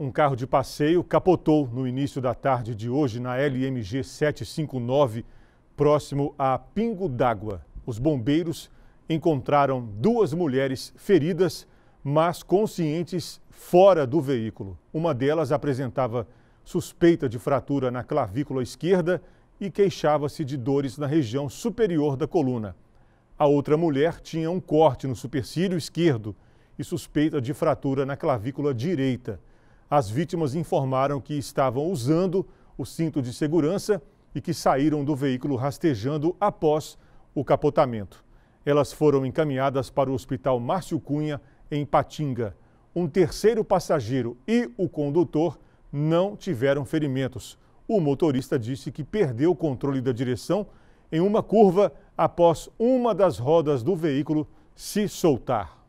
um carro de passeio capotou no início da tarde de hoje na LMG 759, próximo a Pingo d'Água. Os bombeiros encontraram duas mulheres feridas, mas conscientes fora do veículo. Uma delas apresentava suspeita de fratura na clavícula esquerda e queixava-se de dores na região superior da coluna. A outra mulher tinha um corte no supercílio esquerdo e suspeita de fratura na clavícula direita. As vítimas informaram que estavam usando o cinto de segurança e que saíram do veículo rastejando após o capotamento. Elas foram encaminhadas para o Hospital Márcio Cunha, em Patinga. Um terceiro passageiro e o condutor não tiveram ferimentos. O motorista disse que perdeu o controle da direção em uma curva após uma das rodas do veículo se soltar.